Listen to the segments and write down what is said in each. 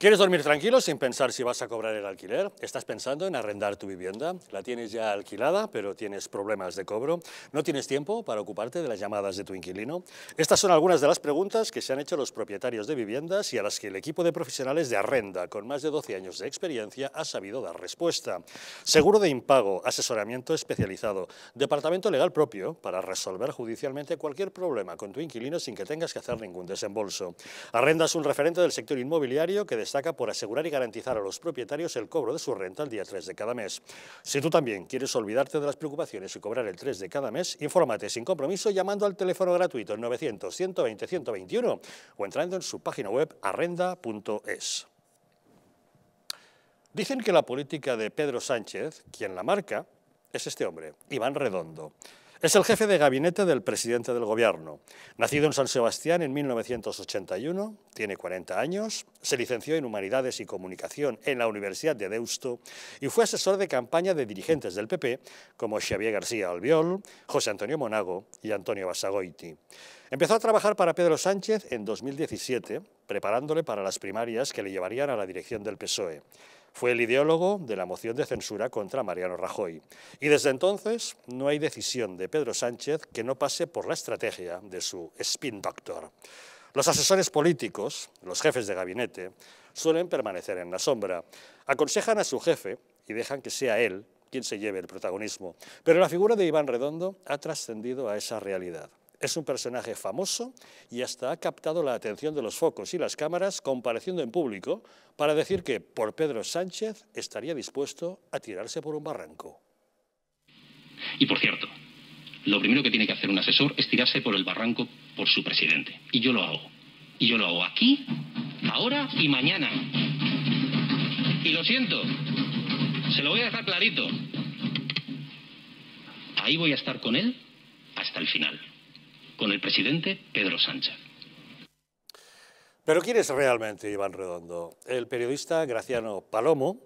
¿Quieres dormir tranquilo sin pensar si vas a cobrar el alquiler? ¿Estás pensando en arrendar tu vivienda? ¿La tienes ya alquilada, pero tienes problemas de cobro? ¿No tienes tiempo para ocuparte de las llamadas de tu inquilino? Estas son algunas de las preguntas que se han hecho los propietarios de viviendas y a las que el equipo de profesionales de Arrenda, con más de 12 años de experiencia, ha sabido dar respuesta. Seguro de impago, asesoramiento especializado, departamento legal propio para resolver judicialmente cualquier problema con tu inquilino sin que tengas que hacer ningún desembolso. Arrenda es un referente del sector inmobiliario que destaca por asegurar y garantizar a los propietarios el cobro de su renta el día 3 de cada mes. Si tú también quieres olvidarte de las preocupaciones y cobrar el 3 de cada mes, infórmate sin compromiso llamando al teléfono gratuito 900 120 121 o entrando en su página web arrenda.es. Dicen que la política de Pedro Sánchez, quien la marca, es este hombre, Iván Redondo. Es el jefe de gabinete del presidente del gobierno. Nacido en San Sebastián en 1981, tiene 40 años, se licenció en Humanidades y Comunicación en la Universidad de Deusto y fue asesor de campaña de dirigentes del PP como Xavier García Albiol, José Antonio Monago y Antonio Basagoiti. Empezó a trabajar para Pedro Sánchez en 2017, preparándole para las primarias que le llevarían a la dirección del PSOE. Fue el ideólogo de la moción de censura contra Mariano Rajoy. Y desde entonces no hay decisión de Pedro Sánchez que no pase por la estrategia de su spin doctor. Los asesores políticos, los jefes de gabinete, suelen permanecer en la sombra. Aconsejan a su jefe y dejan que sea él quien se lleve el protagonismo. Pero la figura de Iván Redondo ha trascendido a esa realidad. Es un personaje famoso y hasta ha captado la atención de los focos y las cámaras compareciendo en público para decir que por Pedro Sánchez estaría dispuesto a tirarse por un barranco. Y por cierto, lo primero que tiene que hacer un asesor es tirarse por el barranco por su presidente. Y yo lo hago. Y yo lo hago aquí, ahora y mañana. Y lo siento, se lo voy a dejar clarito. Ahí voy a estar con él hasta el final con el presidente Pedro Sánchez. Pero ¿quién es realmente Iván Redondo? El periodista Graciano Palomo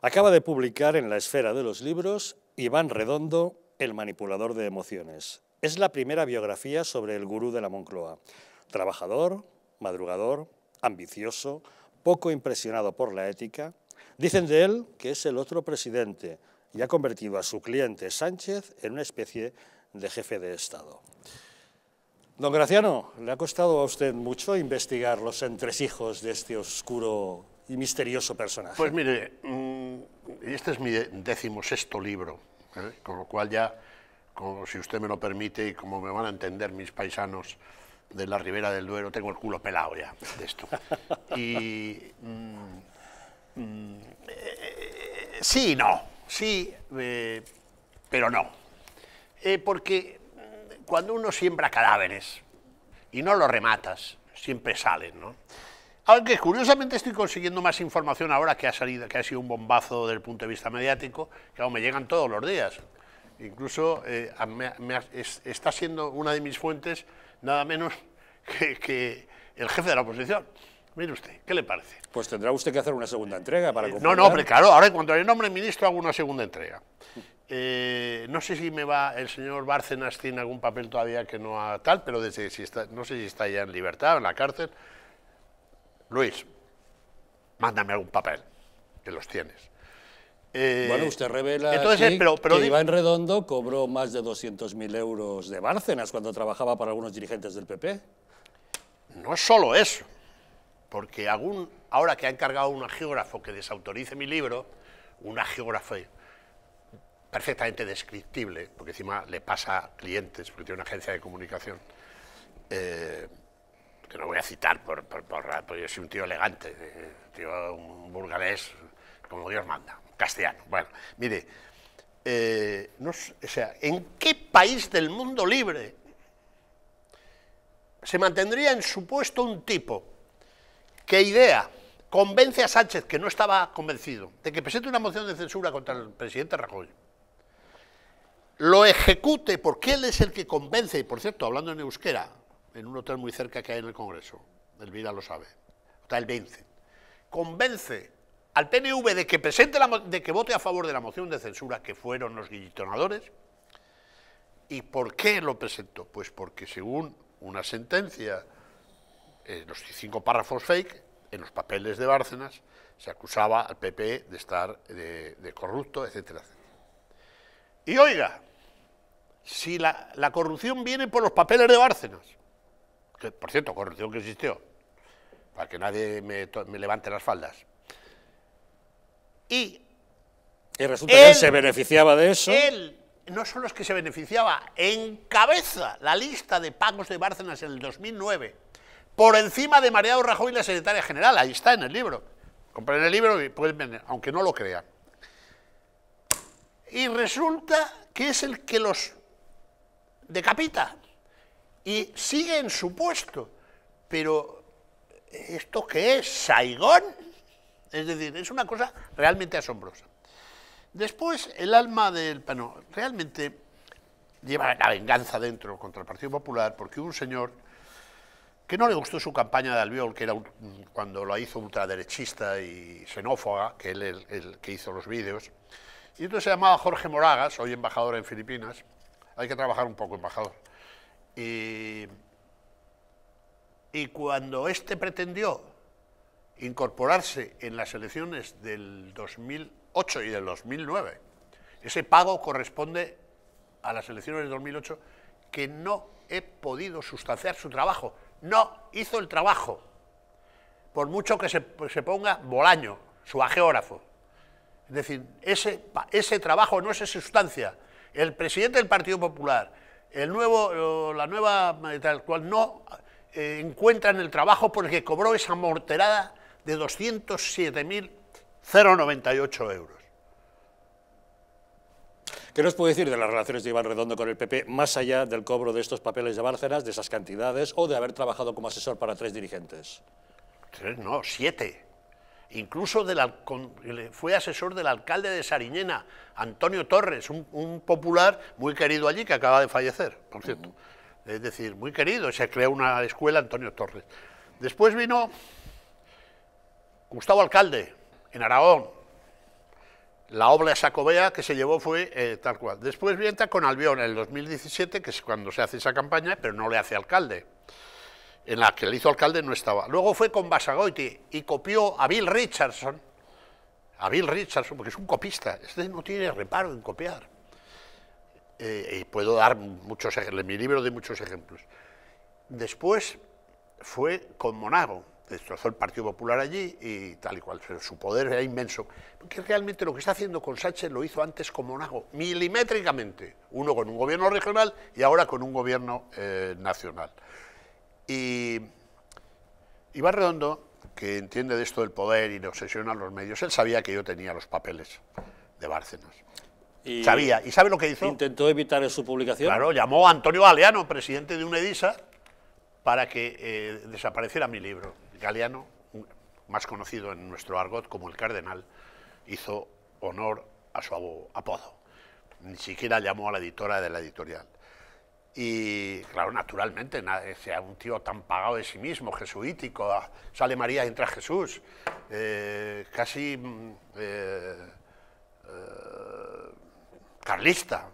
acaba de publicar en la esfera de los libros Iván Redondo, el manipulador de emociones. Es la primera biografía sobre el gurú de la Moncloa. Trabajador, madrugador, ambicioso, poco impresionado por la ética. Dicen de él que es el otro presidente y ha convertido a su cliente Sánchez en una especie de jefe de Estado. Don Graciano, le ha costado a usted mucho investigar los entresijos de este oscuro y misterioso personaje. Pues mire, mm, este es mi sexto libro, ¿eh? con lo cual ya, como si usted me lo permite y como me van a entender mis paisanos de la Ribera del Duero, tengo el culo pelado ya de esto. y mm, mm, eh, sí, no, sí, eh, pero no. porque cuando uno siembra cadáveres y no los rematas, siempre salen, ¿no? Aunque curiosamente estoy consiguiendo más información ahora que ha salido, que ha sido un bombazo desde el punto de vista mediático, que me llegan todos los días. Incluso eh, está siendo una de mis fuentes nada menos que, el jefe de la oposición. Mire usted, ¿qué le parece? Pues tendrá usted que hacer una segunda entrega para... No, no, pero claro, ahora cuando le nombre ministro hago una segunda entrega. Eh, no sé si me va el señor Bárcenas tiene algún papel todavía que no ha tal, pero no sé si está ya en libertad o en la cárcel. Luis, mándame algún papel, que los tienes. Eh, bueno, usted revela que iba pero, Redondo cobró más de 200.000 euros de Bárcenas cuando trabajaba para algunos dirigentes del PP. No solo eso, porque ahora que ha encargado a un geógrafo que desautorice mi libro, una geógrafo perfectamente descriptible, porque encima le pasa a clientes, porque tiene una agencia de comunicación, eh, que no voy a citar, por, por, yo soy un tío elegante, un eh, tío, un burgalés, como Dios manda, castellano. Bueno, mire, eh, no, sea, ¿en qué país del mundo libre se mantendría en su puesto un tipo que idea, convence a Sánchez, que no estaba convencido, de que presente una moción de censura contra el presidente Rajoy? lo ejecute, porque él es el que convence, y por cierto, hablando en euskera, en un hotel muy cerca que hay en el Congreso, Elvira lo sabe, está el vence, convence al PNV de que presente de que vote a favor de la moción de censura que fueron los guillotinadores. ¿Y por qué lo presentó? Pues porque según una sentencia, los cinco párrafos fake, en los papeles de Bárcenas, se acusaba al PP de estar de, corrupto, etc. Y oiga, si la, corrupción viene por los papeles de Bárcenas, que por cierto, corrupción que existió, para que nadie me, levante las faldas, y... Y resulta que él se beneficiaba de eso. Él no son los que se beneficiaba, en cabeza la lista de pagos de Bárcenas en el 2009, por encima de Mariano Rajoy, la secretaria general. Ahí está en el libro. Compren el libro y pueden vender, aunque no lo crean. Y resulta que es el que los decapita y sigue en su puesto. Pero, ¿esto qué es? ¿Saigón? Es decir, es una cosa realmente asombrosa. Después, el alma del pano realmente lleva la venganza dentro contra el Partido Popular porque un señor que no le gustó su campaña de Albiol, que era cuando la hizo ultraderechista y xenófoba, que él es el que hizo los vídeos, y entonces se llamaba Jorge Moragas, hoy embajador en Filipinas, hay que trabajar un poco, embajador. Y, cuando este pretendió incorporarse en las elecciones del 2008 y del 2009, ese pago corresponde a las elecciones del 2008 que no he podido sustanciar su trabajo. No hizo el trabajo, por mucho que se, ponga Bolaño, su ageógrafo. Es decir, ese, ese trabajo no es sustancia, el presidente del Partido Popular, el nuevo, la nueva tal cual, no eh, encuentra en el trabajo porque cobró esa morterada de 207.098 euros. ¿Qué nos puede decir de las relaciones de Iván Redondo con el PP, más allá del cobro de estos papeles de Bárcenas, de esas cantidades, o de haber trabajado como asesor para tres dirigentes? Tres, no, siete incluso fue asesor del alcalde de Sariñena, Antonio Torres, un, popular muy querido allí que acaba de fallecer, por cierto. Es decir, muy querido, se creó una escuela Antonio Torres. Después vino Gustavo Alcalde, en Aragón. La obra Sacobea que se llevó fue eh, tal cual. Después viene con Albión en el 2017, que es cuando se hace esa campaña, pero no le hace alcalde en la que le hizo alcalde no estaba. Luego fue con Basagoiti y copió a Bill Richardson, a Bill Richardson, porque es un copista, este no tiene reparo en copiar. Eh, y puedo dar muchos ejemplos, en mi libro de muchos ejemplos. Después fue con Monago, destrozó el Partido Popular allí y tal y cual, su poder era inmenso. Porque realmente lo que está haciendo con Sánchez lo hizo antes con Monago, milimétricamente, uno con un gobierno regional y ahora con un gobierno eh, nacional. Y Iván Redondo, que entiende de esto del poder y le obsesiona los medios, él sabía que yo tenía los papeles de Bárcenas. Y sabía, ¿y sabe lo que hizo? Intentó evitar su publicación. Claro, llamó a Antonio Galeano, presidente de UNEDISA, para que eh, desapareciera mi libro. Galeano, más conocido en nuestro argot como el cardenal, hizo honor a su apodo. Ni siquiera llamó a la editora de la editorial. Y claro, naturalmente, sea un tío tan pagado de sí mismo, jesuítico, sale María, entra Jesús, eh, casi mm, eh, eh, carlista,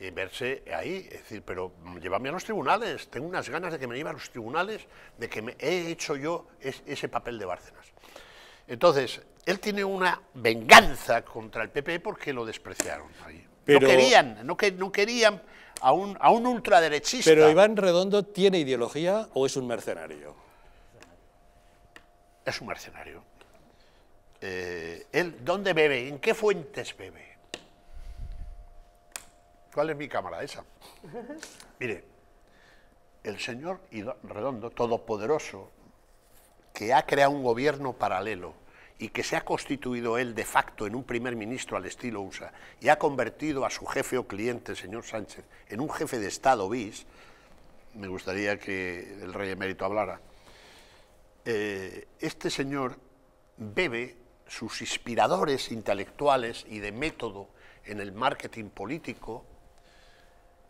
y verse ahí, es decir, pero llévame a los tribunales, tengo unas ganas de que me lleve a los tribunales, de que me he hecho yo ese papel de Bárcenas. Entonces, él tiene una venganza contra el PP porque lo despreciaron ahí no querían, no, que, no querían a un, a un ultraderechista. Pero Iván Redondo tiene ideología o es un mercenario? Es un mercenario. Eh, dónde bebe? ¿En qué fuentes bebe? ¿Cuál es mi cámara esa? Mire, el señor Redondo, todopoderoso, que ha creado un gobierno paralelo, y que se ha constituido él de facto en un primer ministro al estilo USA y ha convertido a su jefe o cliente, señor Sánchez, en un jefe de Estado bis, me gustaría que el rey emérito hablara, eh, este señor bebe sus inspiradores intelectuales y de método en el marketing político,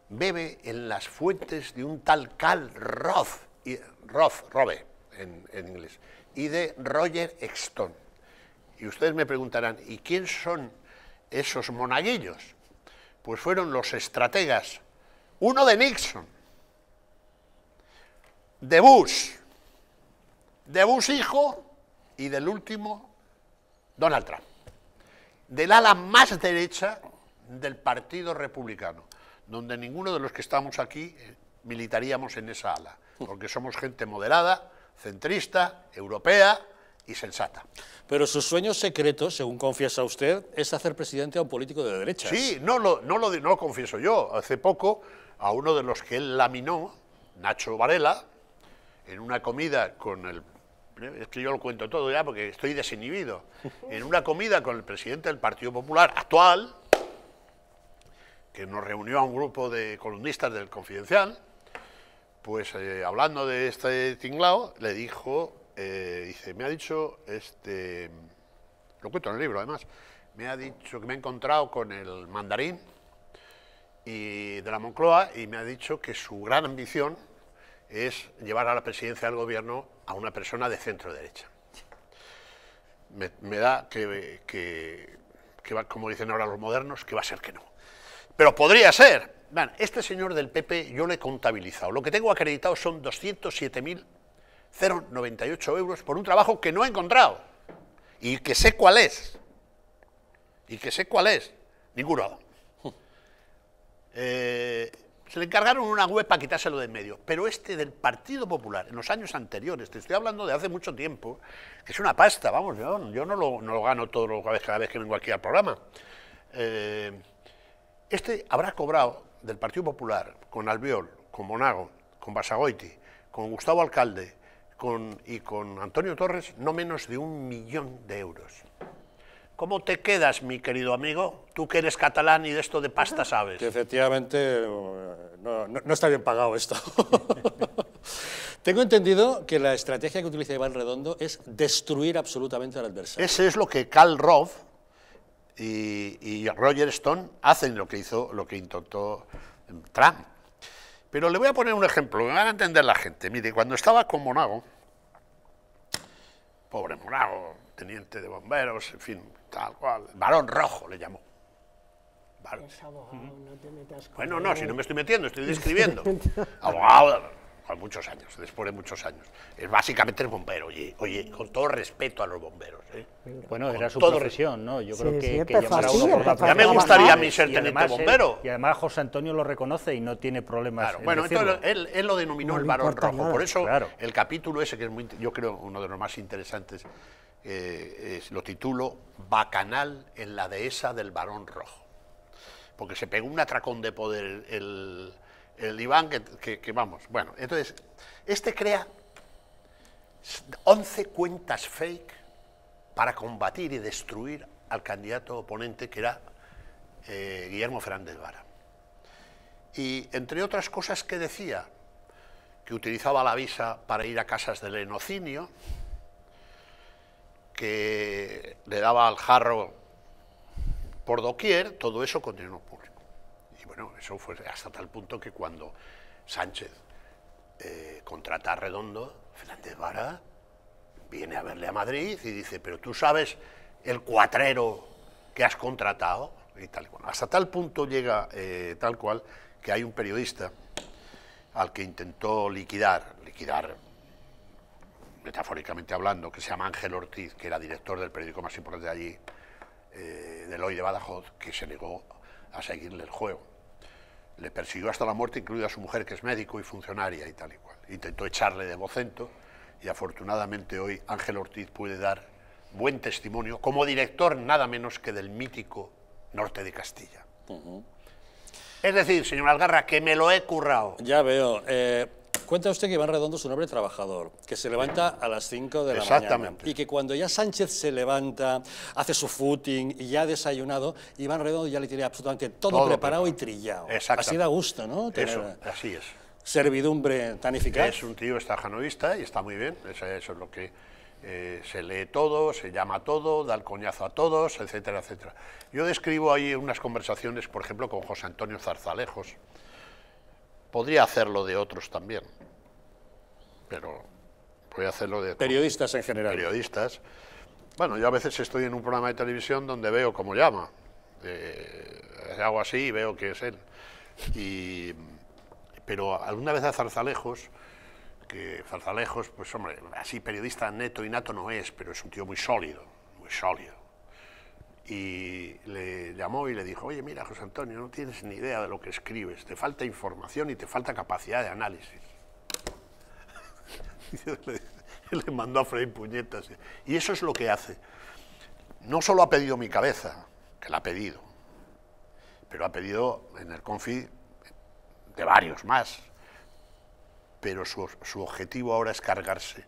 bebe en las fuentes de un tal Karl Roth, y, Roth Robe en inglés, y de Roger Exton y ustedes me preguntarán, ¿y quién son esos monaguillos? Pues fueron los estrategas, uno de Nixon, de Bush, de Bush hijo y del último, Donald Trump, del ala más derecha del Partido Republicano, donde ninguno de los que estamos aquí eh, militaríamos en esa ala, porque somos gente moderada, centrista, europea, y sensata. Pero su sueño secreto, según confiesa usted, es hacer presidente a un político de derecha. Sí, no lo, no lo, no confieso yo. Hace poco, a uno de los que él laminó, Nacho Varela, en una comida con el... Es que yo lo cuento todo ya porque estoy desinhibido. En una comida con el presidente del Partido Popular actual, que nos reunió a un grupo de columnistas del Confidencial, pues eh, hablando de este tinglao, le dijo eh, dice, me ha dicho, este, lo cuento en el libro además, me ha dicho que me he encontrado con el mandarín y de la Moncloa y me ha dicho que su gran ambición es llevar a la presidencia del gobierno a una persona de centro derecha. Me, da que, que, va, como dicen ahora los modernos, que va a ser que no. Pero podría ser. este señor del PP yo le he contabilizado. Lo que tengo acreditado son 207.000 0,98 euros por un trabajo que no he encontrado y que sé cuál es. Y que sé cuál es. Ninguno. Eh, se le encargaron una web para quitárselo de en medio. Pero este del Partido Popular, en los años anteriores, te estoy hablando de hace mucho tiempo, que es una pasta, vamos, yo, no, lo, gano todo lo, cada, vez, que vengo aquí al programa. Eh, este habrá cobrado del Partido Popular, con Albiol, con Monago, con Basagoiti, con Gustavo Alcalde, y con Antonio Torres no menos de un millón de euros. ¿Cómo te quedas, mi querido amigo? Tú que eres catalán y de esto de pasta sabes. Que efectivamente eh, no, está bien pagado esto. Tengo entendido que la estrategia que utiliza Iván Redondo es destruir absolutamente al adversario. Ese es lo que Karl Rove y, y, Roger Stone hacen lo que hizo, lo que intentó Trump. Pero le voy a poner un ejemplo, me van a entender la gente. Mire, cuando estaba con Monago, pobre Monago, teniente de bomberos, en fin, tal cual, varón rojo le llamó. bueno, no, si no me estoy metiendo, estoy describiendo. abogado, Hace muchos años, después de muchos años. Es básicamente el bombero, oye, oye con todo respeto a los bomberos. ¿eh? Bueno, era su profesión, ¿no? Yo creo que, Ya me gustaría a mí ser teniente eh, bombero. y además José Antonio lo reconoce y no tiene problemas. bueno, entonces él, lo denominó el varón rojo. Por eso el capítulo ese, que es muy, yo creo uno de los más interesantes, eh, lo titulo Bacanal en la dehesa del Barón rojo. Porque se pegó un atracón de poder el el diván que, vamos. Bueno, entonces, este crea 11 cuentas fake para combatir y destruir al candidato oponente que era eh, Guillermo Fernández Vara. Y entre otras cosas que decía, que utilizaba la visa para ir a casas del enocinio, que le daba al jarro por doquier, todo eso continuó. Bueno, eso fue hasta tal punto que cuando Sánchez eh, contrata a Redondo, Fernández Vara viene a verle a Madrid y dice, pero tú sabes el cuatrero que has contratado y tal. hasta tal punto llega eh, tal cual que hay un periodista al que intentó liquidar, liquidar metafóricamente hablando, que se llama Ángel Ortiz, que era director del periódico más importante de allí, eh, de del Hoy de Badajoz, que se negó a seguirle el juego le persiguió hasta la muerte, incluida su mujer, que es médico y funcionaria y tal y cual. Intentó echarle de vocento y afortunadamente hoy Ángel Ortiz puede dar buen testimonio como director nada menos que del mítico norte de Castilla. Es decir, señor Algarra, que me lo he currado. Ya veo. Eh, Cuenta usted que Iván Redondo es un hombre trabajador, que se levanta a las 5 de la mañana. Y que cuando ya Sánchez se levanta, hace su footing y ya ha desayunado, Iván Redondo ya le tiene absolutamente todo, preparado y trillado. Así da gusto, ¿no? Eso, así es. Servidumbre tan eficaz. Es un tío estajanovista y está muy bien. Eso, es lo que eh, se lee todo, se llama todo, da el coñazo a todos, etcétera, etcétera. Yo describo ahí unas conversaciones, por ejemplo, con José Antonio Zarzalejos Podría hacerlo de otros también, pero voy a hacerlo de... Periodistas en general. Periodistas. Bueno, yo a veces estoy en un programa de televisión donde veo cómo llama. Eh, hago así y veo que es él. pero alguna vez a Zarzalejos, que Zarzalejos, pues hombre, así periodista neto y nato no es, pero es un tío muy sólido, muy sólido y le llamó y le dijo, oye, mira, José Antonio, no tienes ni idea de lo que escribes, te falta información y te falta capacidad de análisis. y le, mandó a freír puñetas. Y eso es lo que hace. No solo ha pedido mi cabeza, que la ha pedido, pero ha pedido en el confi de varios más. Pero su, su objetivo ahora es cargarse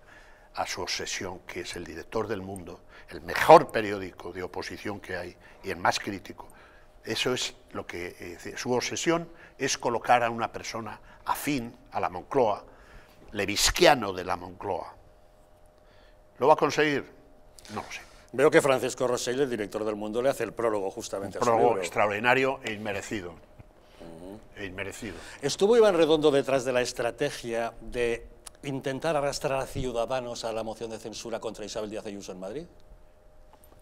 a su obsesión, que es el director del mundo, el mejor periódico de oposición que hay y el más crítico. Eso es lo que eh, su obsesión es colocar a una persona afín a la Moncloa, levisquiano de la Moncloa. ¿Lo va a conseguir? No lo sé. Veo que Francisco Rosell, el director del Mundo, le hace el prólogo justamente. a su prólogo extraordinario e inmerecido. E inmerecido. Estuvo Iván Redondo detrás de la estrategia de intentar arrastrar a ciudadanos a la moción de censura contra Isabel Díaz Ayuso en Madrid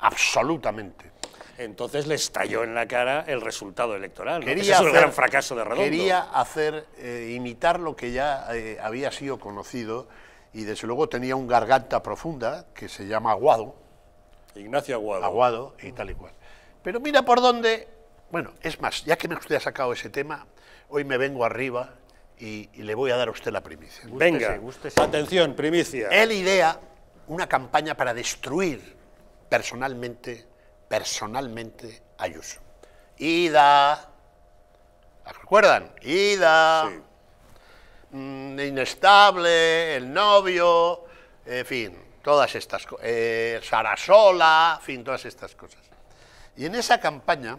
absolutamente. Entonces le estalló en la cara el resultado electoral. Quería hacer, es gran fracaso de Redondo. Quería hacer, eh, imitar lo que ya eh, había sido conocido y desde luego tenía un garganta profunda que se llama Aguado. Ignacio Aguado. Aguado y tal y cual. Pero mira por dónde... Bueno, es más, ya que usted ha sacado ese tema, hoy me vengo arriba y, le voy a dar a usted la primicia. Venga, atención, primicia. Él idea una campaña para destruir personalmente, personalmente Ayuso. Ida, ¿recuerdan? Ida, mm, Inestable, El Novio, en fin, todas estas cosas, eh, Sarasola, en fin, todas estas cosas. Y en esa campaña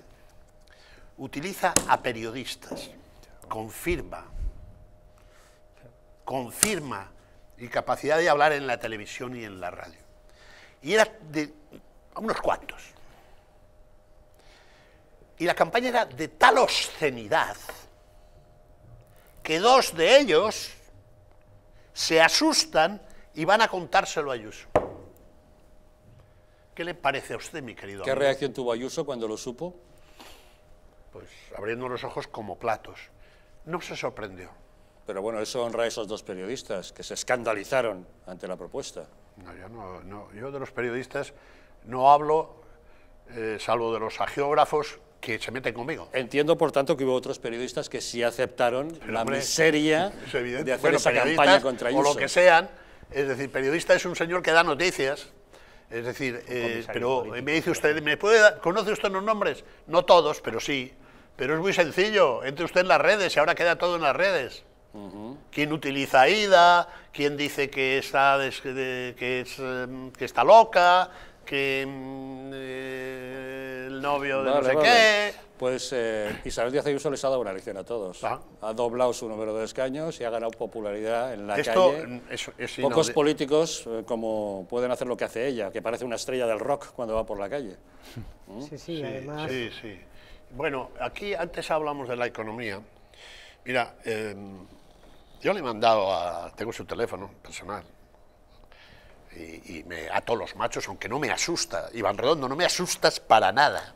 utiliza a periodistas, confirma, confirma y capacidad de hablar en la televisión y en la radio y era de unos cuantos. Y la campaña era de tal obscenidad que dos de ellos se asustan y van a contárselo a Ayuso. ¿Qué le parece a usted, mi querido? ¿Qué reacción tuvo Ayuso cuando lo supo? Pues abriendo los ojos como platos. No se sorprendió. Pero bueno, eso honra a esos dos periodistas que se escandalizaron ante la propuesta. No, yo, no, yo de los periodistas no hablo, eh, salvo de los agiógrafos que se meten conmigo. Entiendo, por tanto, que hubo otros periodistas que sí aceptaron la miseria de hacer esa campaña contra ellos O lo que sean, es decir, periodista es un señor que da noticias, es decir, eh, pero eh, me dice usted, ¿me puede ¿conoce usted los nombres? No todos, pero sí. Pero es muy sencillo, entre usted en las redes y ahora queda todo en las redes. ¿Quién utiliza a Ida? ¿Quién dice que está, em, que está loca? que em, eh, el novio de no sé qué. Pues eh, Isabel Díaz Ayuso les ha dado una lección a todos. Ah. Ha doblado su número de escaños y ha ganado popularidad en la calle. Mm, es, Pocos políticos eh, como pueden hacer lo que hace ella, que parece una estrella del rock cuando va por la calle. Mm. Sí, sí, además. Sí, sí. Bueno, aquí antes hablamos de la economía. Mira, em, yo le he mandado a. Tengo su teléfono personal. Y, me ato los machos, aunque no me asusta. Iván Redondo, no me asustas para nada.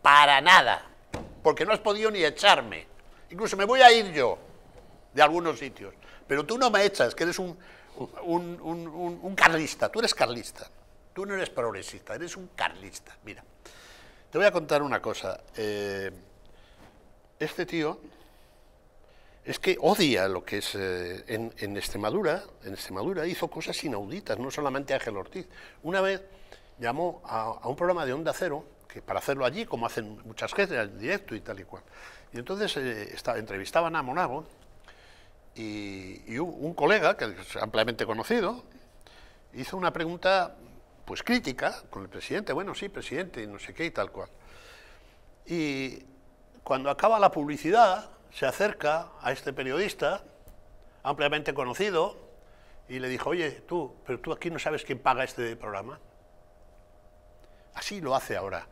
Para nada. Porque no has podido ni echarme. Incluso me voy a ir yo de algunos sitios. Pero tú no me echas, que eres un, un, carlista. Tú eres carlista. Tú no eres progresista, eres un carlista. Mira, te voy a contar una cosa. Eh, este tío es que odia lo que es eh, en, Extremadura, en Extremadura hizo cosas inauditas, no solamente Ángel Ortiz. Una vez llamó a, un programa de Onda Cero, que para hacerlo allí, como hacen muchas gente en directo y tal y cual. Y entonces eh, entrevistaban a Monago y, un, colega, que es ampliamente conocido, hizo una pregunta pues crítica con el presidente, bueno, sí, presidente, y no sé qué y tal cual. Y cuando acaba la publicidad, se acerca a este periodista, ampliamente conocido, y le dijo, oye, tú, pero tú aquí no sabes quién paga este programa. Así lo hace ahora.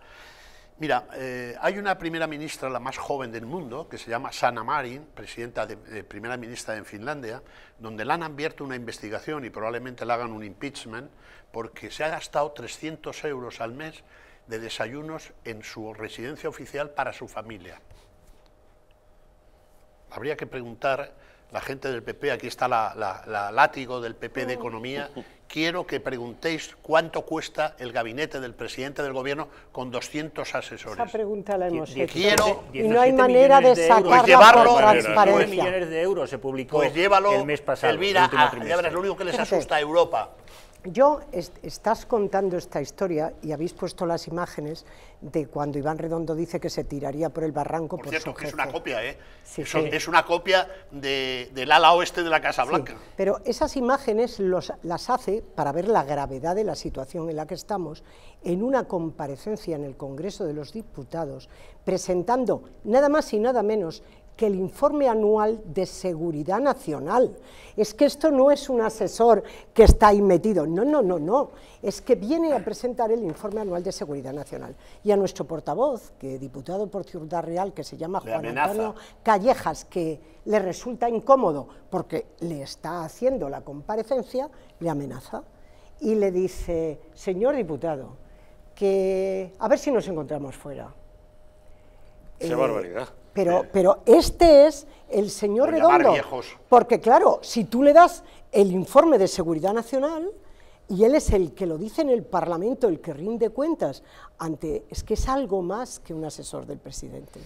Mira, eh, hay una primera ministra, la más joven del mundo, que se llama Sana Marin, presidenta de, primera ministra en Finlandia, donde la han abierto una investigación y probablemente le hagan un impeachment, porque se ha gastado 300 euros al mes de desayunos en su residencia oficial para su familia habría que preguntar, la gente del PP, aquí está la, látigo del PP de Economía, quiero que preguntéis cuánto cuesta el gabinete del presidente del gobierno con 200 asesores. Esa pregunta la hemos hecho. y no hay manera de, de sacarla pues por pues transparencia. millones de euros se publicó pues el mes pasado. Elvira, el ya lo único que les asusta a Europa yo estás contando esta historia y habéis puesto las imágenes de cuando Iván Redondo dice que se tiraría por el barranco. Por, cierto, que es una copia, ¿eh? Es una copia del ala oeste de la Casa Blanca. pero esas imágenes las hace para ver la gravedad de la situación en la que estamos en una comparecencia en el Congreso de los Diputados, presentando nada más y nada menos que el informe anual de seguridad nacional. Es que esto no es un asesor que está ahí metido, no, no, no, no, es que viene a presentar el informe anual de seguridad nacional. Y a nuestro portavoz, que diputado por Ciudad Real, que se llama Juan Antonio Callejas, que le resulta incómodo porque le está haciendo la comparecencia, le amenaza y le dice, señor diputado, que a ver si nos encontramos fuera. Qué eh, barbaridad. Pero, eh, pero este es el señor Redondo. Porque claro, si tú le das el informe de seguridad nacional y él es el que lo dice en el Parlamento, el que rinde cuentas ante, es que es algo más que un asesor del presidente.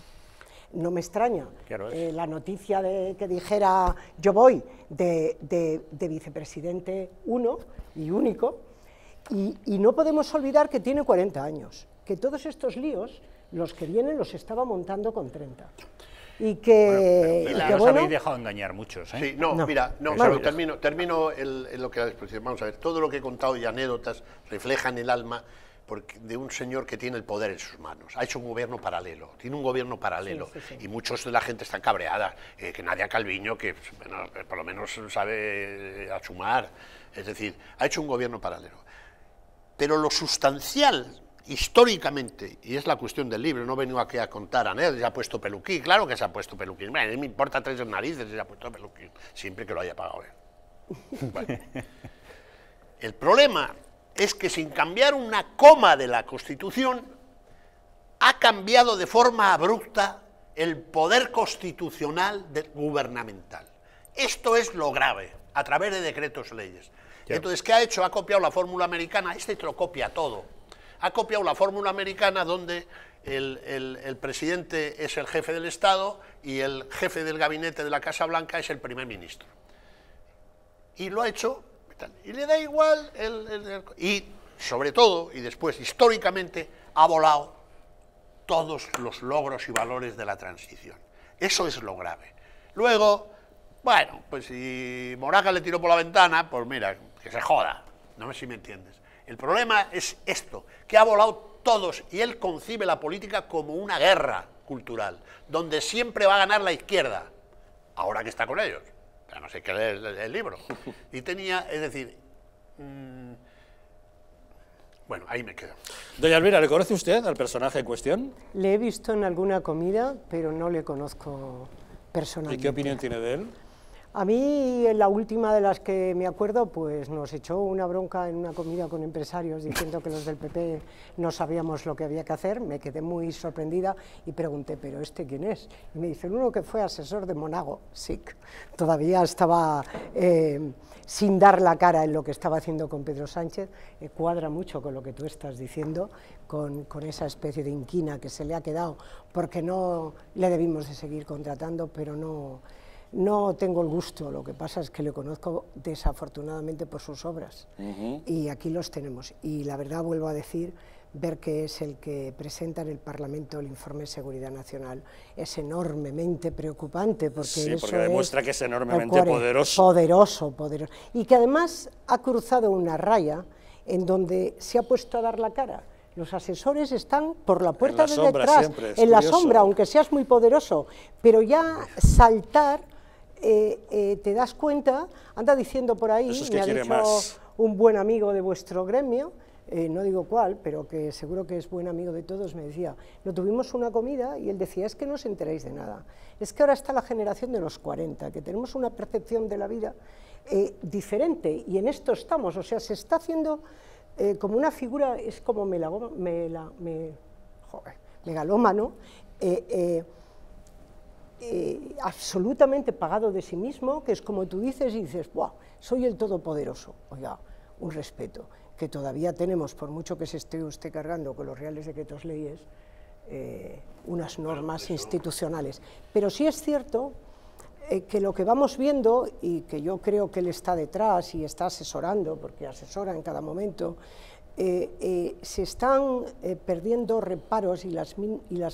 No me extraña eh, la noticia de que dijera yo voy de, vicepresidente uno y único, y, y no podemos olvidar que tiene 40 años, que todos estos líos los que vienen los estaba montando con 30. Y que. Bueno, os habéis dejado engañar muchos. ¿eh? Sí, no, mira, no, termino, termino lo que la Vamos a ver, todo lo que he contado y anécdotas reflejan el alma de un señor que tiene el poder en sus manos. Ha hecho un gobierno paralelo, tiene un gobierno paralelo. Y muchos de la gente están cabreada. Eh, que Nadia Calviño, que eh, por lo menos sabe ...achumar... Es decir, ha hecho un gobierno paralelo. Pero lo sustancial históricamente, y es la cuestión del libro, no he venido aquí a contar a nadie, se ha puesto peluquín, claro que se ha puesto peluquín, a me importa tres narices se ha puesto peluquín, siempre que lo haya pagado él. El problema es que sin cambiar una coma de la Constitución, ha cambiado de forma abrupta el poder constitucional gubernamental. Esto es lo grave, a través de decretos leyes. Entonces, ¿qué ha hecho? Ha copiado la fórmula americana, este lo copia todo ha copiado la fórmula americana donde el, presidente es el jefe del Estado y el jefe del gabinete de la Casa Blanca es el primer ministro. Y lo ha hecho, y le da igual, el, y sobre todo, y después históricamente, ha volado todos los logros y valores de la transición. Eso es lo grave. Luego, bueno, pues si Moraga le tiró por la ventana, pues mira, que se joda, no sé si me entiendes. El problema es esto, que ha volado todos y él concibe la política como una guerra cultural, donde siempre va a ganar la izquierda, ahora que está con ellos. Ya no sé qué leer el, libro. Y tenía, es decir, mm, bueno, ahí me quedo. Doña Elvira, ¿le conoce usted al personaje en cuestión? Le he visto en alguna comida, pero no le conozco personalmente. ¿Y qué opinión tiene de él? A mí, en la última de las que me acuerdo, pues nos echó una bronca en una comida con empresarios diciendo que los del PP no sabíamos lo que había que hacer. Me quedé muy sorprendida y pregunté, ¿pero este quién es? Y me dicen, uno que fue asesor de Monago, sí, Todavía estaba eh, sin dar la cara en lo que estaba haciendo con Pedro Sánchez. Eh, cuadra mucho con lo que tú estás diciendo, con, con esa especie de inquina que se le ha quedado, porque no le debimos de seguir contratando, pero no no tengo el gusto, lo que pasa es que le conozco desafortunadamente por sus obras y aquí los tenemos. Y la verdad, vuelvo a decir, ver que es el que presenta en el Parlamento el informe de Seguridad Nacional es enormemente preocupante porque, demuestra que es enormemente poderoso. Poderoso, poderoso. Y que además ha cruzado una raya en donde se ha puesto a dar la cara los asesores están por la puerta de detrás, en la sombra, aunque seas muy poderoso, pero ya saltar eh, eh, te das cuenta, anda diciendo por ahí, me ha dicho un buen amigo de vuestro gremio, eh, no digo cuál, pero que seguro que es buen amigo de todos, me decía, no tuvimos una comida y él decía, es que no os enteráis de nada, es que ahora está la generación de los 40, que tenemos una percepción de la vida diferente y en esto estamos, o sea, se está haciendo como una figura, es como me, megalómano, absolutamente pagado de sí mismo, que es como tú dices y dices, wow Soy el todopoderoso. Oiga, un respeto que todavía tenemos, por mucho que se esté usted cargando con los reales decretos leyes, eh, unas normas institucionales. Pero sí es cierto eh, que lo que vamos viendo, y que yo creo que él está detrás y está asesorando, porque asesora en cada momento, eh, eh, se están eh, perdiendo reparos y las,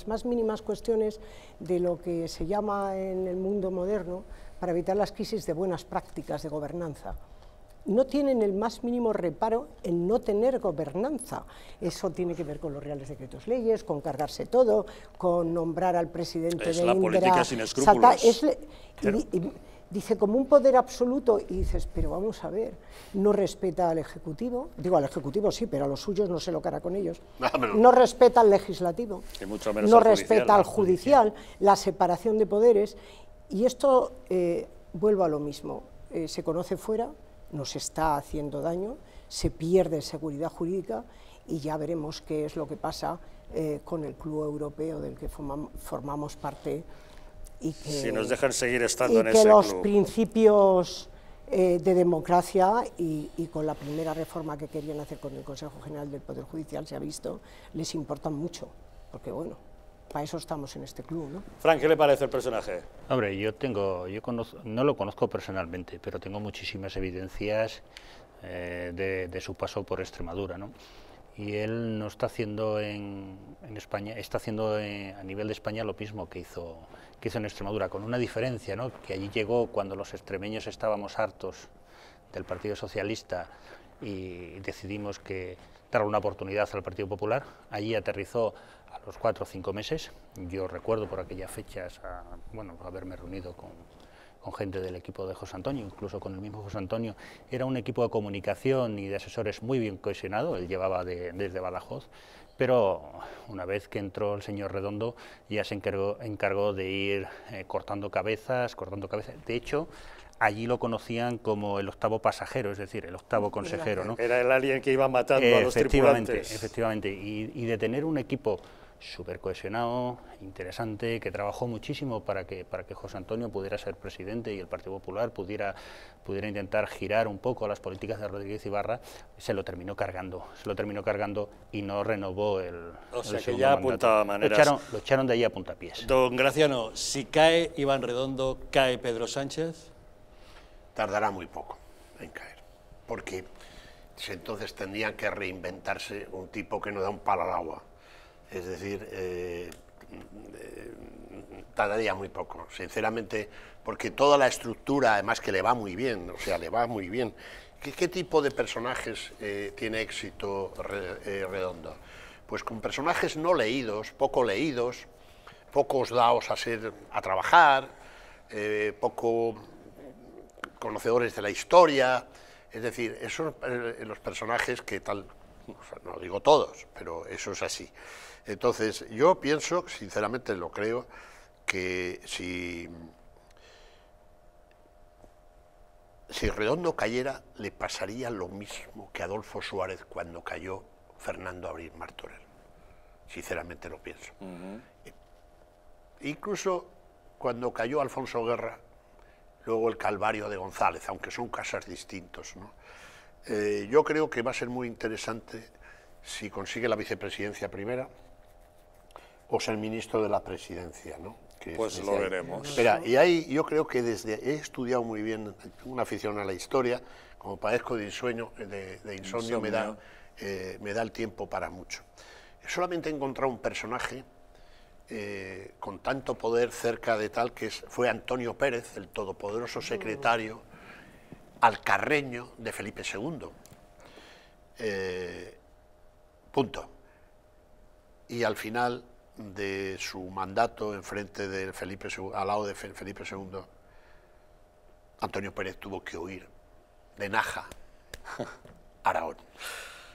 más mínimas cuestiones de lo que se llama en el mundo moderno para evitar las crisis de buenas prácticas de gobernanza. No tienen el más mínimo reparo en no tener gobernanza. Eso tiene que ver con los reales decretos leyes, con cargarse todo, con nombrar al presidente de la política sin escrúpulos dice como un poder absoluto y dices, pero vamos a ver, no respeta al Ejecutivo, digo al Ejecutivo sí, pero a los suyos no se lo cara con ellos, ah, no, respeta al Legislativo, no respeta al judicial, la separación de poderes y esto eh, vuelvo a lo mismo, eh, se conoce fuera, nos está haciendo daño, se pierde seguridad jurídica y ya veremos qué es lo que pasa eh, con el Club Europeo del que formamos parte y que, si nos dejan seguir estando en los principios eh, de democracia y, con la primera reforma que querían hacer con el Consejo General del Poder Judicial se ha visto, les importan mucho, porque bueno, para eso estamos en este club, ¿no? Frank, ¿qué le parece el personaje? Hombre, yo tengo, yo no lo conozco personalmente, pero tengo muchísimas evidencias eh, de, su paso por Extremadura, ¿no? y él no está haciendo en, España, está haciendo eh, a nivel de España lo mismo que hizo que hizo en Extremadura, con una diferencia, ¿no? que allí llegó cuando los extremeños estábamos hartos del Partido Socialista y decidimos que dar una oportunidad al Partido Popular. Allí aterrizó a los cuatro o cinco meses. Yo recuerdo por aquellas fechas, bueno, haberme reunido con con gente del equipo de José Antonio, incluso con el mismo José Antonio. Era un equipo de comunicación y de asesores muy bien cohesionado, él llevaba desde Badajoz, pero una vez que entró el señor Redondo ya se encargó, de ir eh, cortando cabezas, cortando cabezas. De hecho, allí lo conocían como el octavo pasajero, es decir, el octavo consejero. ¿no? Era el alien que iba matando a los tripulantes. Efectivamente, y, y de tener un equipo súper cohesionado, interesante, que trabajó muchísimo para que, para que José Antonio pudiera ser presidente y el Partido Popular pudiera, pudiera intentar girar un poco las políticas de Rodríguez Ibarra, se lo terminó cargando, se lo terminó cargando y no renovó el O sea, que ya apuntaba maneras. Lo echaron, de ahí a puntapiés. Don Graciano, si cae Iván Redondo, ¿cae Pedro Sánchez? Tardará muy poco en caer, porque entonces tendría que reinventarse un tipo que no da un palo al agua es decir, eh, eh, tardaría muy poco, sinceramente, porque toda la estructura, además que le va muy bien, o sea, le va muy bien. ¿Qué, tipo de personajes eh, tiene éxito Redondo? Pues con personajes no leídos, poco leídos, pocos dados a, ser, a trabajar, poco conocedores de la historia, es decir, esos los personajes que tal, no digo todos, pero eso es así. Entonces, yo pienso, sinceramente lo creo, que si, Redondo cayera, le pasaría lo mismo que Adolfo Suárez cuando cayó Fernando Abril Martorell. Sinceramente lo pienso. Incluso cuando cayó Alfonso Guerra, luego el Calvario de González, aunque son casas distintos. Eh, yo creo que va a ser muy interesante si consigue la vicepresidencia primera o ser ministro de la presidencia, ¿no? pues lo veremos. y ahí yo creo que desde he estudiado muy bien una afición a la historia, como padezco de, de, insomnio, me da, eh, me da el tiempo para mucho. Solamente he encontrado un personaje eh, con tanto poder cerca de tal que fue Antonio Pérez, el todopoderoso secretario alcarreño de Felipe II. Eh, punto. Y al final de su mandato de Felipe al lado de Felipe II, Antonio Pérez tuvo que huir de Naja, Araón.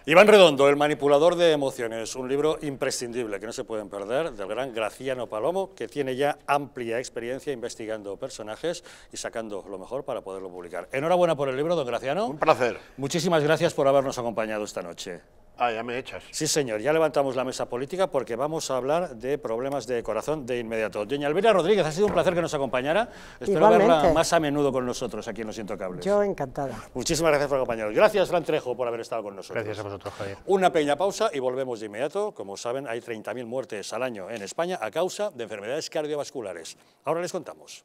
Iván Redondo, El manipulador de emociones, un libro imprescindible que no se pueden perder, del gran Graciano Palomo, que tiene ya amplia experiencia investigando personajes y sacando lo mejor para poderlo publicar. Enhorabuena por el libro, don Graciano. Un placer. Muchísimas gracias por habernos acompañado esta noche. Ah, ya me echas. Sí, señor, ya levantamos la mesa política porque vamos a hablar de problemas de corazón de inmediato. Doña Elvira Rodríguez, ha sido un placer que nos acompañara. Espero verla más a menudo con nosotros aquí en Los Intocables. Yo encantada. Muchísimas gracias por acompañarnos. Gracias, Fran Trejo, por haber estado con nosotros. Gracias a vosotros, Javier. Una pequeña pausa y volvemos de inmediato. Como saben, hay 30.000 muertes al año en España a causa de enfermedades cardiovasculares. Ahora les contamos.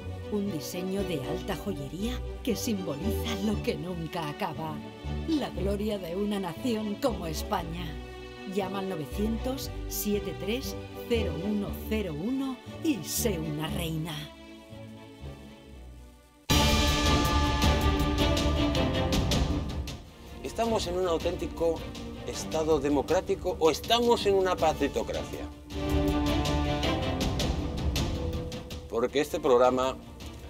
un diseño de alta joyería que simboliza lo que nunca acaba, la gloria de una nación como España. Llama al 900-730101 y sé una reina. ¿Estamos en un auténtico Estado democrático o estamos en una patritocracia? Porque este programa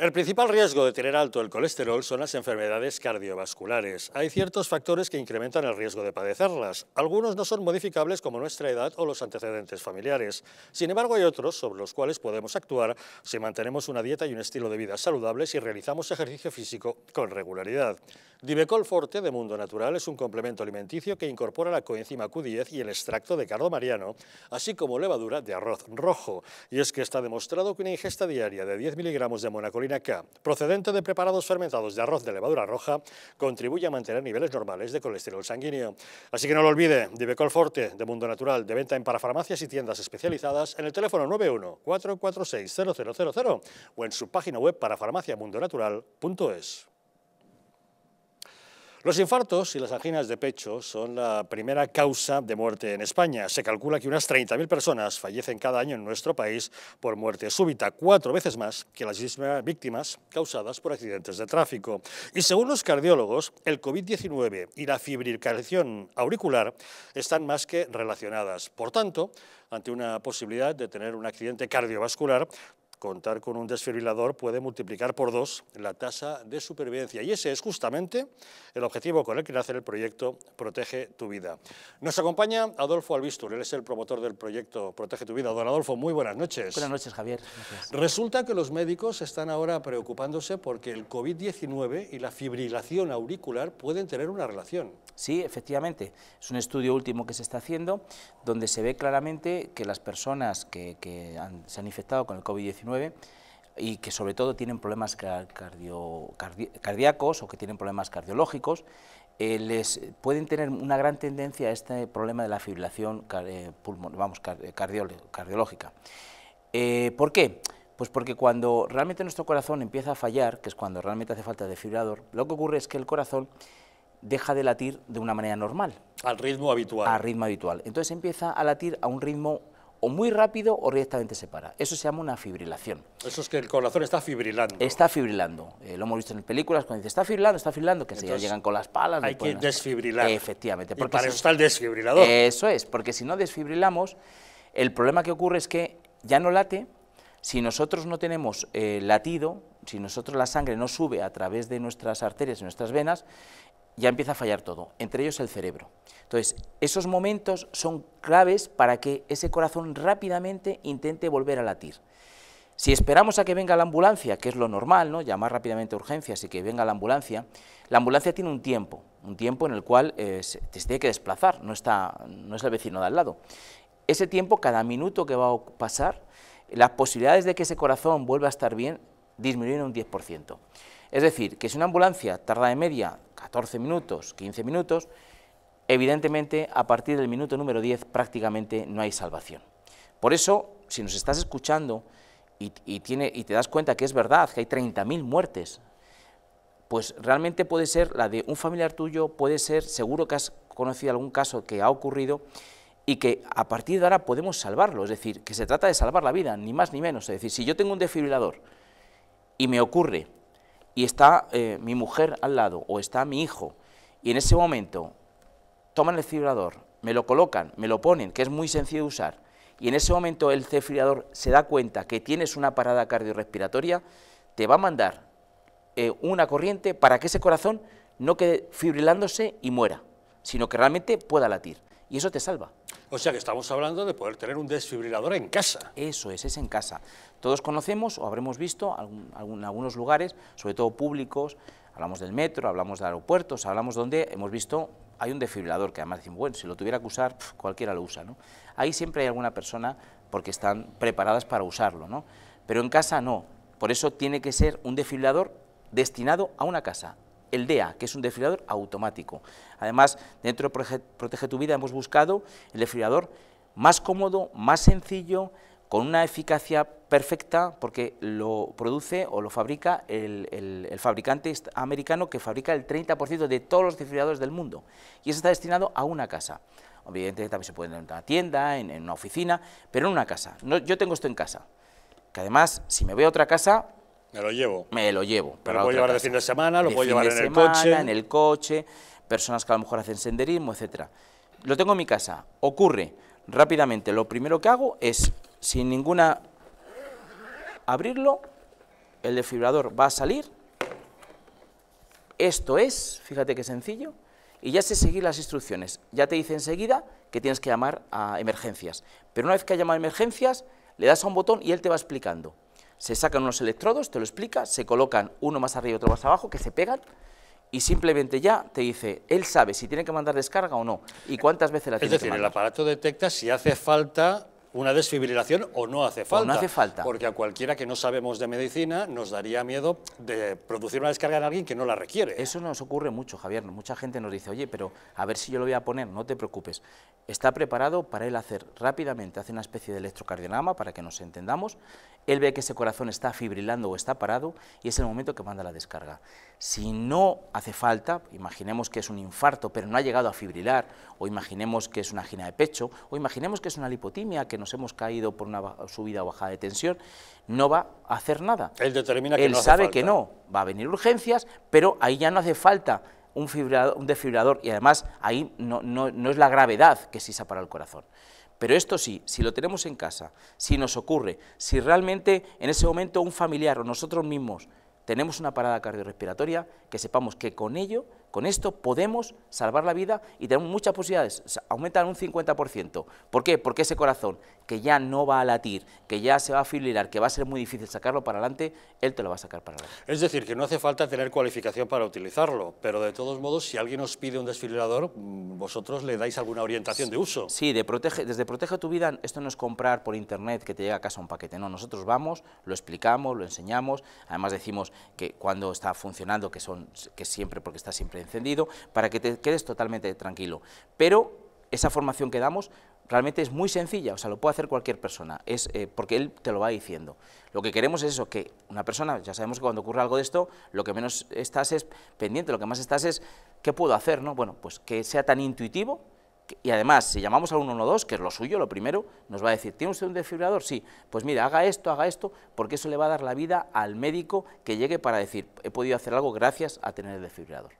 El principal riesgo de tener alto el colesterol son las enfermedades cardiovasculares. Hay ciertos factores que incrementan el riesgo de padecerlas. Algunos no son modificables como nuestra edad o los antecedentes familiares. Sin embargo, hay otros sobre los cuales podemos actuar si mantenemos una dieta y un estilo de vida saludables y realizamos ejercicio físico con regularidad. Divecol Forte de Mundo Natural es un complemento alimenticio que incorpora la coenzima Q10 y el extracto de cardo mariano, así como levadura de arroz rojo. Y es que está demostrado que una ingesta diaria de 10 miligramos de monacolina procedente de preparados fermentados de arroz de levadura roja, contribuye a mantener niveles normales de colesterol sanguíneo. Así que no lo olvide, Divecol Forte, de Mundo Natural, de venta en parafarmacias y tiendas especializadas, en el teléfono 914460000 o en su página web parafarmaciamundonatural.es. Los infartos y las anginas de pecho son la primera causa de muerte en España. Se calcula que unas 30.000 personas fallecen cada año en nuestro país por muerte súbita, cuatro veces más que las víctimas causadas por accidentes de tráfico. Y según los cardiólogos, el COVID-19 y la fibrilación auricular están más que relacionadas. Por tanto, ante una posibilidad de tener un accidente cardiovascular, contar con un desfibrilador puede multiplicar por dos la tasa de supervivencia. Y ese es justamente el objetivo con el que nace el proyecto Protege tu Vida. Nos acompaña Adolfo Albistur, él es el promotor del proyecto Protege tu Vida. Don Adolfo, muy buenas noches. Buenas noches, Javier. Resulta que los médicos están ahora preocupándose porque el COVID-19 y la fibrilación auricular pueden tener una relación. Sí, efectivamente. Es un estudio último que se está haciendo donde se ve claramente que las personas que, se han infectado con el COVID-19 y que sobre todo tienen problemas cardio, cardíacos o que tienen problemas cardiológicos, eh, les pueden tener una gran tendencia a este problema de la fibrilación eh, vamos, eh, cardiológica. ¿Por qué? Pues porque cuando realmente nuestro corazón empieza a fallar, que es cuando realmente hace falta defibrilador lo que ocurre es que el corazón deja de latir de una manera normal. Al ritmo habitual. Al ritmo habitual. Entonces empieza a latir a un ritmo o muy rápido o directamente se para. Eso se llama una fibrilación. Eso es que el corazón está fibrilando. Está fibrilando. Eh, lo hemos visto en películas cuando dice está fibrilando, está fibrilando, que se llegan con las palas. Hay que desfibrilar. Efectivamente. Porque para eso está el desfibrilador. Eso es, porque si no desfibrilamos, el problema que ocurre es que ya no late. Si nosotros no tenemos eh, latido, si nosotros la sangre no sube a través de nuestras arterias y nuestras venas, ya empieza a fallar todo, entre ellos el cerebro. Entonces, esos momentos son claves para que ese corazón rápidamente intente volver a latir. Si esperamos a que venga la ambulancia, que es lo normal, ¿no? llamar rápidamente a urgencias y que venga la ambulancia, la ambulancia tiene un tiempo, un tiempo en el cual eh, se, tiene que desplazar, no, está, no es el vecino de al lado. Ese tiempo, cada minuto que va a pasar, las posibilidades de que ese corazón vuelva a estar bien disminuyen un 10%. Es decir, que si una ambulancia tarda de media 14 minutos, 15 minutos, evidentemente a partir del minuto número 10 prácticamente no hay salvación. Por eso, si nos estás escuchando y, tiene, y te das cuenta que es verdad, que hay 30.000 muertes, pues realmente puede ser la de un familiar tuyo, puede ser, seguro que has conocido algún caso que ha ocurrido y que a partir de ahora podemos salvarlo, es decir, que se trata de salvar la vida, ni más ni menos. Es decir, si yo tengo un desfibrilador y me ocurre y está eh, mi mujer al lado o está mi hijo, y en ese momento toman el fibrador me lo colocan, me lo ponen, que es muy sencillo de usar, y en ese momento el cefriador se da cuenta que tienes una parada cardiorrespiratoria, te va a mandar eh, una corriente para que ese corazón no quede fibrilándose y muera, sino que realmente pueda latir. Y eso te salva. O sea que estamos hablando de poder tener un desfibrilador en casa. Eso es, es en casa. Todos conocemos o habremos visto en algunos lugares, sobre todo públicos, hablamos del metro, hablamos de aeropuertos, hablamos donde hemos visto hay un desfibrilador que además dicen, bueno, si lo tuviera que usar, cualquiera lo usa, ¿no? Ahí siempre hay alguna persona porque están preparadas para usarlo, ¿no? Pero en casa no, por eso tiene que ser un desfibrilador destinado a una casa, el DEA, que es un desfibrilador automático. Además, dentro de Protege, tu Vida hemos buscado el desfibrilador más cómodo, más sencillo, con una eficacia perfecta porque lo produce o lo fabrica el, fabricante americano que fabrica el 30% de todos los desfibriladores del mundo y eso está destinado a una casa. Obviamente también se puede en una tienda, en, una oficina, pero en una casa. yo tengo esto en casa, que además si me voy a otra casa me lo llevo. Me lo llevo. Pero lo puedo llevar de fin de semana, lo puedo llevar en el coche. En el coche, personas que a lo mejor hacen senderismo, etc. Lo tengo en mi casa. Ocurre rápidamente. Lo primero que hago es, sin ninguna. abrirlo, el desfibrador va a salir. Esto es, fíjate qué sencillo, y ya sé seguir las instrucciones. Ya te dice enseguida que tienes que llamar a emergencias. Pero una vez que ha llamado a emergencias, le das a un botón y él te va explicando se sacan unos electrodos, te lo explica, se colocan uno más arriba y otro más abajo, que se pegan, y simplemente ya te dice, él sabe si tiene que mandar descarga o no, y cuántas veces la tiene que mandar. el aparato detecta si hace falta una desfibrilación o no hace falta. no hace falta. Porque a cualquiera que no sabemos de medicina nos daría miedo de producir una descarga en alguien que no la requiere. Eso nos ocurre mucho, Javier. Mucha gente nos dice, oye, pero a ver si yo lo voy a poner, no te preocupes. Está preparado para él hacer rápidamente, hace una especie de electrocardiograma para que nos entendamos. Él ve que ese corazón está fibrilando o está parado y es el momento que manda la descarga si no hace falta, imaginemos que es un infarto, pero no ha llegado a fibrilar, o imaginemos que es una gina de pecho, o imaginemos que es una lipotimia, que nos hemos caído por una subida o bajada de tensión, no va a hacer nada. Él determina que no hace sabe que no, va a venir urgencias, pero ahí ya no hace falta un, fibrador, un desfibrilador, y además ahí no, es la gravedad que sí se para el corazón. Pero esto sí, si lo tenemos en casa, si nos ocurre, si realmente en ese momento un familiar o nosotros mismos tenemos una parada cardiorrespiratoria, que sepamos que con ello con esto podemos salvar la vida y tenemos muchas posibilidades, Aumentar aumentan un 50%. ¿Por qué? Porque ese corazón que ya no va a latir, que ya se va a fibrilar, que va a ser muy difícil sacarlo para adelante, él te lo va a sacar para adelante. Es decir, que no hace falta tener cualificación para utilizarlo, pero de todos modos, si alguien os pide un desfibrilador, mm, vosotros le dais alguna orientación de uso. Sí, protege, desde Protege tu Vida, esto no es comprar por internet que te llega a casa un paquete, no, nosotros vamos, lo explicamos, lo enseñamos, además decimos que cuando está funcionando, que, son, que siempre, porque está siempre encendido, para que te quedes totalmente tranquilo. Pero esa formación que damos realmente es muy sencilla, o sea, lo puede hacer cualquier persona, es eh, porque él te lo va diciendo. Lo que queremos es eso, que una persona, ya sabemos que cuando ocurre algo de esto, lo que menos estás es pendiente, lo que más estás es, ¿qué puedo hacer? No? Bueno, pues que sea tan intuitivo, y además, si llamamos al 112, que es lo suyo, lo primero, nos va a decir, ¿tiene usted un desfibrilador? Sí, pues mira, haga esto, haga esto, porque eso le va a dar la vida al médico que llegue para decir, he podido hacer algo gracias a tener el desfibrilador.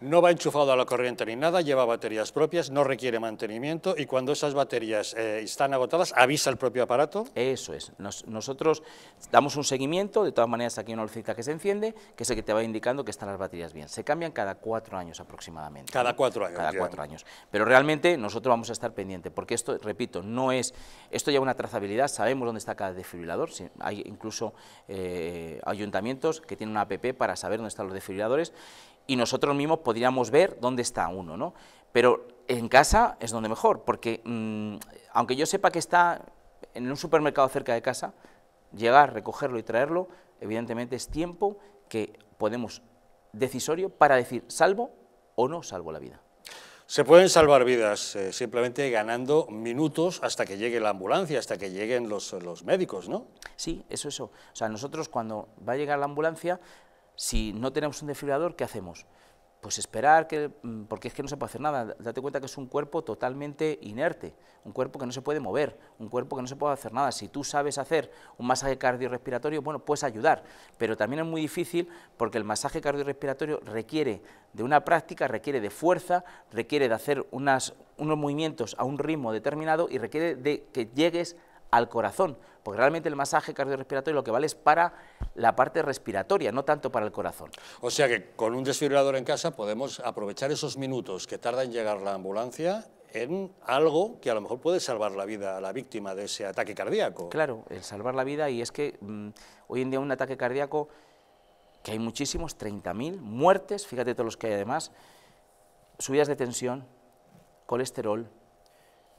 No va enchufado a la corriente ni nada, lleva baterías propias, no requiere mantenimiento y cuando esas baterías eh, están agotadas, avisa el propio aparato. Eso es. nosotros damos un seguimiento, de todas maneras aquí hay una olcita que se enciende, que es el que te va indicando que están las baterías bien. Se cambian cada cuatro años aproximadamente. Cada cuatro años. Cada cuatro años. Pero realmente nosotros vamos a estar pendiente, porque esto, repito, no es, esto lleva una trazabilidad, sabemos dónde está cada desfibrilador, hay incluso eh, ayuntamientos que tienen una app para saber dónde están los defibriladores y nosotros mismos podríamos ver dónde está uno, ¿no? Pero en casa es donde mejor, porque mm, aunque yo sepa que está en un supermercado cerca de casa, llegar, recogerlo y traerlo, evidentemente es tiempo que podemos, decisorio, para decir salvo o no salvo la vida. Se pueden salvar vidas eh, simplemente ganando minutos hasta que llegue la ambulancia, hasta que lleguen los, los médicos, ¿no? Sí, eso, eso. O sea, nosotros cuando va a llegar la ambulancia, si no tenemos un desfibrilador, ¿qué hacemos? Pues esperar, que, mm, porque es que no se puede hacer nada. Date cuenta que es un cuerpo totalmente inerte, un cuerpo que no se puede mover, un cuerpo que no se puede hacer nada. Si tú sabes hacer un masaje cardiorrespiratorio, bueno, puedes ayudar, pero también es muy difícil porque el masaje cardiorrespiratorio requiere de una práctica, requiere de fuerza, requiere de hacer unos movimientos a un ritmo determinado y requiere de que llegues al corazón, porque realmente el masaje cardiorrespiratorio lo que vale es para la parte respiratoria, no tanto para el corazón. O sea que con un desfibrilador en casa podemos aprovechar esos minutos que tarda en llegar la ambulancia en algo que a lo mejor puede salvar la vida a la víctima de ese ataque cardíaco. Claro, el salvar la vida y es que mm, hoy en día un ataque cardíaco, que hay muchísimos, 30.000 muertes, fíjate todos los que hay además, subidas de tensión, colesterol,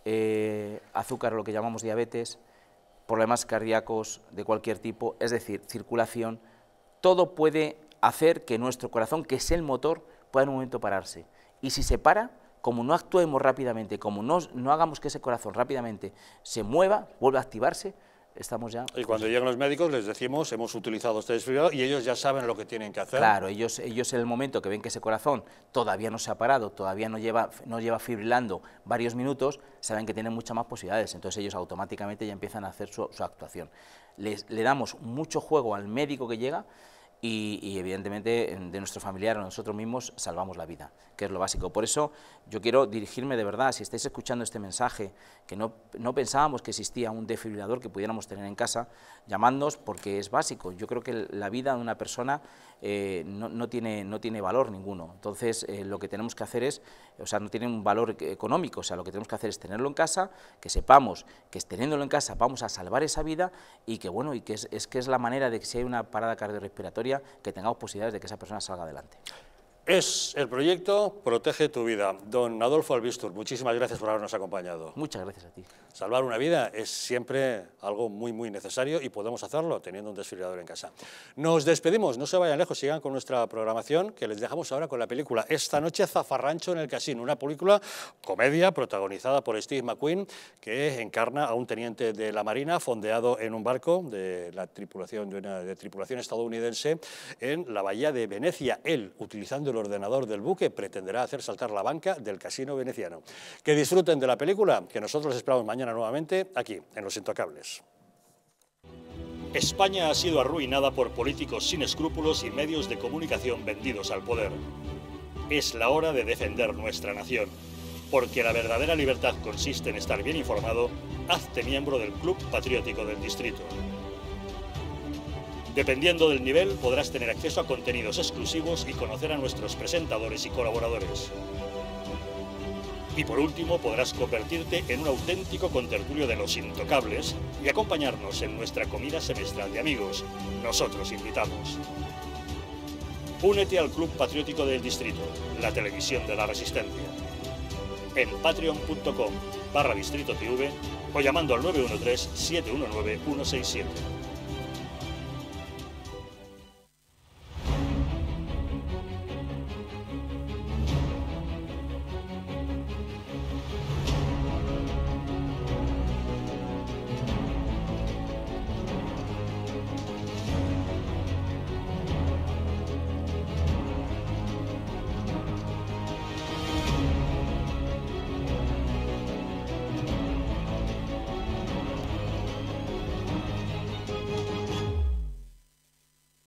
eh, azúcar, lo que llamamos diabetes, problemas cardíacos de cualquier tipo, es decir, circulación, todo puede hacer que nuestro corazón, que es el motor, pueda en un momento pararse. Y si se para, como no actuemos rápidamente, como no, no hagamos que ese corazón rápidamente se mueva, vuelva a activarse, estamos ya... Y cuando llegan los médicos les decimos, hemos utilizado este desfibrilador y ellos ya saben lo que tienen que hacer. Claro, ellos, ellos en el momento que ven que ese corazón todavía no se ha parado, todavía no lleva, no lleva fibrilando varios minutos, saben que tienen muchas más posibilidades, entonces ellos automáticamente ya empiezan a hacer su, su actuación. Les, le damos mucho juego al médico que llega y, evidentemente em, de nuestro familiar o nosotros mismos salvamos la vida, que es lo básico. Por eso yo quiero dirigirme de verdad, si estáis escuchando este mensaje, que no, no pensábamos que existía un defibrilador que pudiéramos tener en casa, llamadnos porque es básico. Yo creo que la vida de una persona eh, no, no, tiene, no tiene valor ninguno. Entonces, eh, lo que tenemos que hacer es, o sea, no tiene un valor e-, económico, o sea, lo que tenemos que hacer es tenerlo en casa, que sepamos que teniéndolo en casa vamos a salvar esa vida y que, bueno, y que es, es que es la manera de que si hay una parada cardiorrespiratoria, que tengamos posibilidades de que esa persona salga adelante. Es el proyecto Protege tu Vida. Don Adolfo Albistur, muchísimas gracias por habernos acompañado. Muchas gracias a ti. Salvar una vida es siempre algo muy, muy necesario y podemos hacerlo teniendo un desfibrilador en casa. Nos despedimos, no se vayan lejos, sigan con nuestra programación que les dejamos ahora con la película Esta noche Zafarrancho en el Casino, una película comedia protagonizada por Steve McQueen que encarna a un teniente de la Marina fondeado en un barco de la tripulación, una de tripulación estadounidense en la bahía de Venecia. Él, utilizando ordenador del buque pretenderá hacer saltar la banca del casino veneciano. Que disfruten de la película, que nosotros esperamos mañana nuevamente aquí, en Los Intocables. España ha sido arruinada por políticos sin escrúpulos y medios de comunicación vendidos al poder. Es la hora de defender nuestra nación, porque la verdadera libertad consiste en estar bien informado. Hazte miembro del Club Patriótico del Distrito. Dependiendo del nivel, podrás tener acceso a contenidos exclusivos y conocer a nuestros presentadores y colaboradores. Y por último, podrás convertirte en un auténtico contertulio de los intocables y acompañarnos en nuestra comida semestral de amigos. Nosotros invitamos. Únete al Club Patriótico del Distrito, la televisión de la resistencia. En patreon.com barra distrito TV o llamando al 913-719-167.